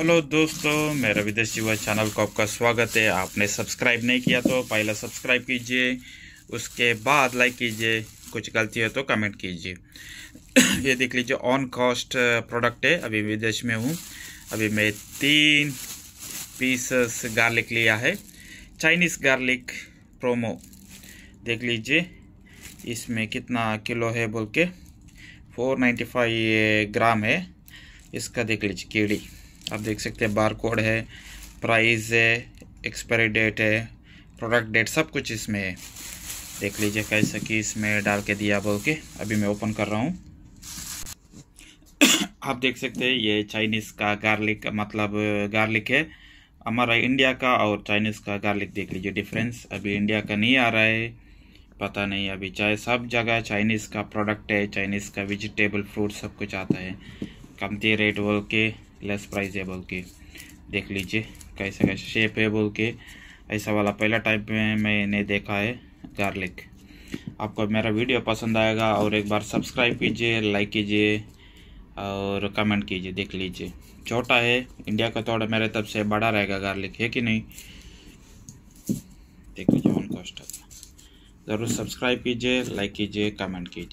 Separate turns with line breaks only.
hello दोस्तों मेरा विदेश युवा चैनल को आपका स्वागत है आपने सब्सक्राइब नहीं किया तो पहले सब्सक्राइब कीजिए उसके बाद लाइक कीजिए कुछ गलती है तो कमेंट कीजिए ये देख लीजिए ऑन कॉस्ट प्रोडक्ट है अभी विदेश में हूँ अभी मैं तीन पीसेस गार्लिक लिया है चाइनीज़ गार्लिक प्रोमो देख लीजिए इसमें कितना किलो है बोल के फोर ग्राम है इसका देख लीजिए कीड़ी आप देख सकते हैं बार कोड है प्राइस है एक्सपायरी डेट है प्रोडक्ट डेट सब कुछ इसमें है देख लीजिए कैसे कि इसमें डाल के दिया बोल के अभी मैं ओपन कर रहा हूँ आप देख सकते हैं ये चाइनीज़ का गार्लिक मतलब गार्लिक है हमारा इंडिया का और चाइनीज़ का गार्लिक देख लीजिए डिफरेंस अभी इंडिया का नहीं आ रहा है पता नहीं अभी चाहे सब जगह चाइनीज़ का प्रोडक्ट है चाइनीज़ का वेजिटेबल फ्रूट सब कुछ आता है कमती रेट बोल के लेस प्राइस है बोल के देख लीजिए कैसा कैसा शेप है बोल के ऐसा वाला पहला टाइप में मैंने देखा है गार्लिक आपको मेरा वीडियो पसंद आएगा और एक बार सब्सक्राइब कीजिए लाइक कीजिए और कमेंट कीजिए देख लीजिए छोटा है इंडिया का थोड़ा मेरे तब से बड़ा रहेगा गार्लिक है कि नहीं देख लीजिए ऑन कॉस्ट ज़रूर सब्सक्राइब कीजिए लाइक कीजिए कमेंट कीजिए